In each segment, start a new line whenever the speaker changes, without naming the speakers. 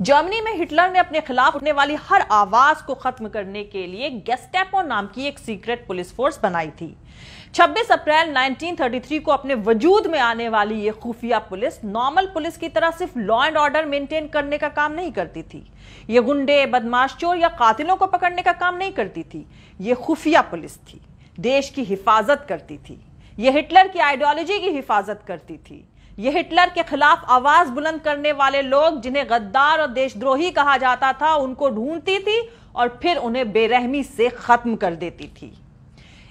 Germany में Hitler ने अपने खिलाफ उठने वाली हर आवाज को खत्म करने के लिए गेस्टेपो नाम की एक सीक्रेट पुलिस फोर्स बनाई थी 26 अप्रैल 1933 को अपने वजूद में आने वाली ये खुफिया पुलिस नॉर्मल पुलिस की तरह सिर्फ लॉ एंड ऑर्डर मेंटेन करने का काम नहीं करती थी ये गुंडे बदमाश चोर या कातिलों को पकड़ने का काम नहीं करती थी ये खुफिया पुलिस थी देश की हिफाजत करती थी ये हिटलर की आइडियोलॉजी की हिफाजत करती थी ये हिटलर के खिलाफ आवाज बुलंद करने वाले लोग जिन्हें गद्दार और देशद्रोही कहा जाता था उनको ढूंढती थी और फिर उन्हें बेरहमी से खत्म कर देती थी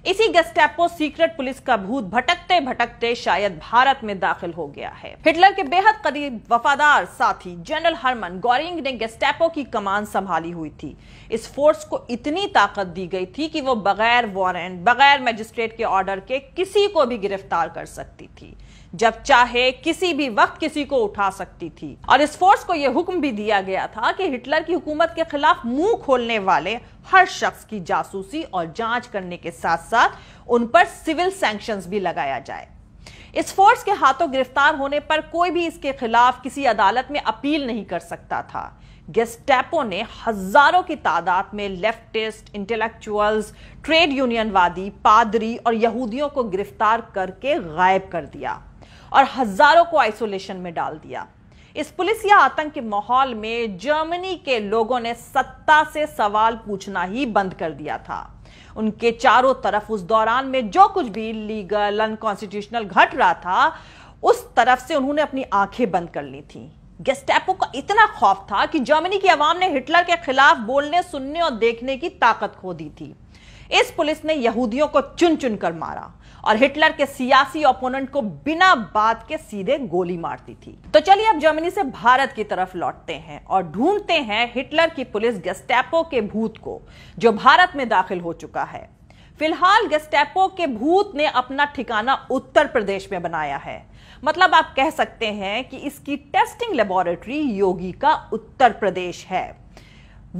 इसी गस्टैपो सीक्रेट पुलिस का भूत भटकते भटकते शायद भारत में दाखिल हो गया है हिटलर के बेहद करीब वफादार साथी जनरल हरमन गोरिंग ने गस्टैपो की कमान संभाली हुई थी इस फोर्स को इतनी ताकत दी गई थी कि वो बगैर वारंट बगैर मजिस्ट्रेट के ऑर्डर के किसी को भी गिरफ्तार कर सकती थी जब चाहे किसी भी वक्त किसी को उठा सकती थी और इस फोर्स को यह हुक्म भी दिया गया था कि हिटलर की हुकूमत के खिलाफ मुंह खोलने वाले हर शख्स की जासूसी और जांच करने के साथ साथ उन पर सिविल सैंक्शंस भी लगाया जाए इस फोर्स के हाथों गिरफ्तार होने पर कोई भी इसके खिलाफ किसी अदालत में अपील नहीं कर सकता था गेस्टैपो ने हजारों की तादाद में लेफ्टिस्ट इंटेलेक्चुअल्स ट्रेड यूनियनवादी पादरी और यहूदियों को गिरफ्तार करके गायब कर दिया और हजारों को आइसोलेशन में डाल दिया इस पुलिस या आतंकी माहौल में जर्मनी के लोगों ने सत्ता से सवाल पूछना ही बंद कर दिया था उनके चारों तरफ उस दौरान में जो कुछ भी लीगल अनकॉन्स्टिट्यूशनल घट रहा था उस तरफ से उन्होंने अपनी आंखें बंद कर ली थी गेस्टैपो का इतना खौफ था कि जर्मनी की आवाम ने हिटलर के खिलाफ बोलने सुनने और देखने की ताकत खो दी थी इस पुलिस ने यहूदियों को चुन चुन कर मारा और हिटलर के सियासी ओपोनेंट को बिना बात के सीधे गोली मारती थी तो चलिए अब जर्मनी से भारत की तरफ लौटते हैं और ढूंढते हैं हिटलर की पुलिस गेस्टैपो के भूत को जो भारत में दाखिल हो चुका है फिलहाल गेस्टैपो के भूत ने अपना ठिकाना उत्तर प्रदेश में बनाया है मतलब आप कह सकते हैं कि इसकी टेस्टिंग लेबोरेटरी योगी का उत्तर प्रदेश है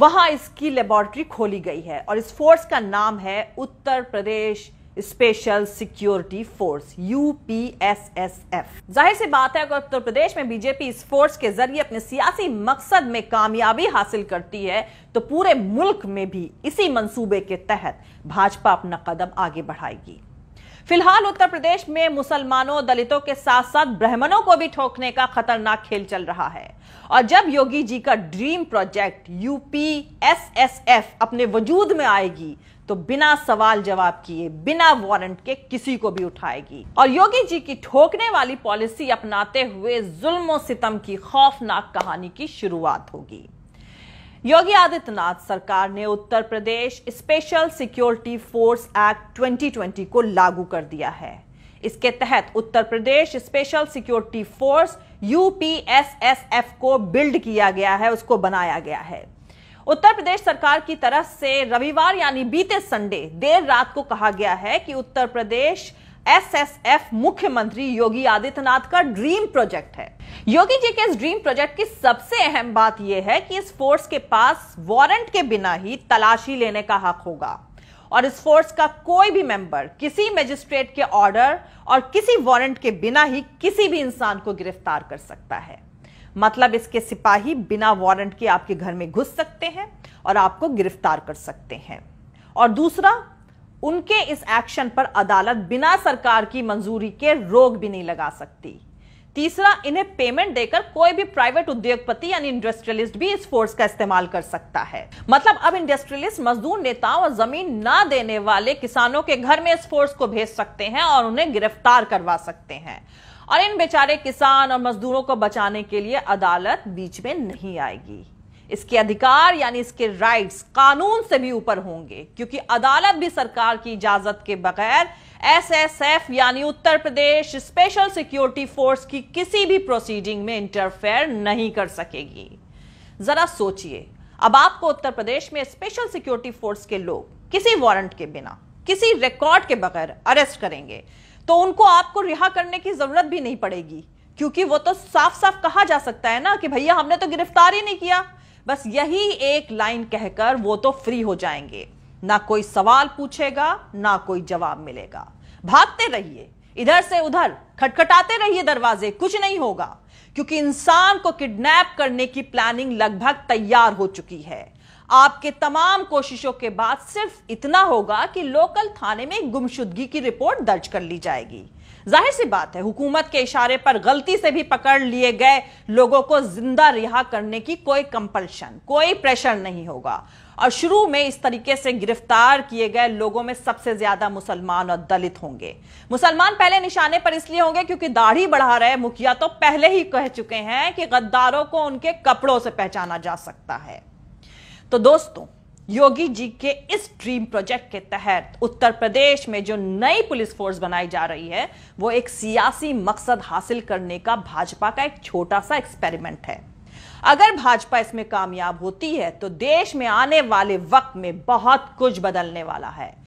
वहां इसकी लेबोरेटरी खोली गई है और इस फोर्स का नाम है Uttar Pradesh special security force UPSSF जाहिर सी बात है अगर उत्तर प्रदेश में बीजेपी इस फोर्स के जरिए अपने सियासी मकसद में कामयाबी हासिल करती है तो पूरे मुल्क में भी इसी मंसूबे के तहत भाजपा अपना कदम आगे बढ़ाएगी फिलहाल उत्तर प्रदेश में मुसलमानों दलितों के साथ साथ ब्राह्मणों को भी ठोकने का खतरनाक खेल चल रहा है और जब योगी जी का ड्रीम प्रोजेक्ट यूपीएसएसएफ अपने वजूद में आएगी तो बिना सवाल जवाब किए बिना वारंट के किसी को भी उठाएगी और योगी जी की ठोकने वाली पॉलिसी अपनाते हुए जुल्म सितम की खौफनाक कहानी की शुरुआत होगी योगी आदित्यनाथ सरकार ने Uttar Pradesh special security force act 2020 को लागू कर दिया है इसके तहत Uttar Pradesh special security force UPSSF को बिल्ड किया गया है उसको बनाया गया है उत्तर प्रदेश सरकार की तरफ से रविवार यानी बीते संडे देर रात को कहा गया है कि उत्तर प्रदेश एसएसएफ मुख्यमंत्री योगी आदित्यनाथ का ड्रीम प्रोजेक्ट है योगी जी के इस ड्रीम प्रोजेक्ट की सबसे अहम बात यह है कि इस फोर्स के पास वारंट के बिना ही तलाशी लेने का हक होगा और इस फोर्स का कोई भी मेंबर किसी मजिस्ट्रेट के ऑर्डर और किसी वारंट के बिना ही किसी भी इंसान को गिरफ्तार कर सकता है मतलब इसके सिपाही बिना वारंट के आपके घर में घुस सकते हैं और आपको गिरफ्तार कर सकते हैं और दूसरा उनके इस एक्शन पर अदालत बिना सरकार की मंजूरी के रोक भी नहीं लगा सकती तीसरा इन्हें पेमेंट देकर कोई भी प्राइवेट उद्योगपति यानी इंडस्ट्रियलिस्ट भी इस फोर्स का इस्तेमाल कर सकता है मतलब अब इंडस्ट्रियलिस्ट मजदूर नेताओं और जमीन ना देने वाले किसानों के घर में इस फोर्स को भेज सकते हैं और उन्हें गिरफ्तार करवा सकते हैं और इन बेचारे किसान और मजदूरों को बचाने के लिए अदालत बीच में नहीं आएगी इसके अधिकार यानी इसके राइट्स कानून से भी ऊपर होंगे क्योंकि अदालत भी सरकार की इजाजत के बगैर एसएसएफ यानी Uttar Pradesh special security force की किसी भी प्रोसीडिंग में इंटरफेयर नहीं कर सकेगी जरा सोचिए अब आपको उत्तर प्रदेश में स्पेशल सिक्योरिटी फोर्स के लोग किसी वारंट के बिना किसी रिकॉर्ड के बगैर अरेस्ट करेंगे तो उनको आपको रिहा करने की जरूरत भी नहीं पड़ेगी क्योंकि वो तो साफ साफ कहा जा सकता है ना कि भैया हमने तो गिरफ्तार ही नहीं किया बस यही एक लाइन कहकर वो तो फ्री हो जाएंगे ना कोई सवाल पूछेगा ना कोई जवाब मिलेगा भागते रहिए इधर से उधर खटखटाते रहिए दरवाजे कुछ नहीं होगा क्योंकि इंसान को किडनैप करने की प्लानिंग लगभग तैयार हो चुकी है आपके तमाम कोशिशों के बाद सिर्फ इतना होगा कि लोकल थाने में गुमशुदगी की रिपोर्ट दर्ज कर ली जाएगी जाहिर सी बात है हुकूमत के इशारे पर गलती से भी पकड़ लिए गए लोगों को जिंदा रिहा करने की कोई कंपल्शन कोई प्रेशर नहीं होगा और शुरू में इस तरीके से गिरफ्तार किए गए लोगों में सबसे ज्यादा मुसलमान और दलित होंगे मुसलमान पहले निशाने पर इसलिए होंगे क्योंकि दाढ़ी बढ़ा रहे मुखिया तो पहले ही कह चुके हैं कि गद्दारों को उनके कपड़ों से पहचाना जा सकता है तो दोस्तों योगी जी के इस ड्रीम प्रोजेक्ट के तहत उत्तर प्रदेश में जो नई पुलिस फोर्स बनाई जा रही है वो एक सियासी मकसद हासिल करने का भाजपा का एक छोटा सा एक्सपेरिमेंट है अगर भाजपा इसमें कामयाब होती है तो देश में आने वाले वक्त में बहुत कुछ बदलने वाला है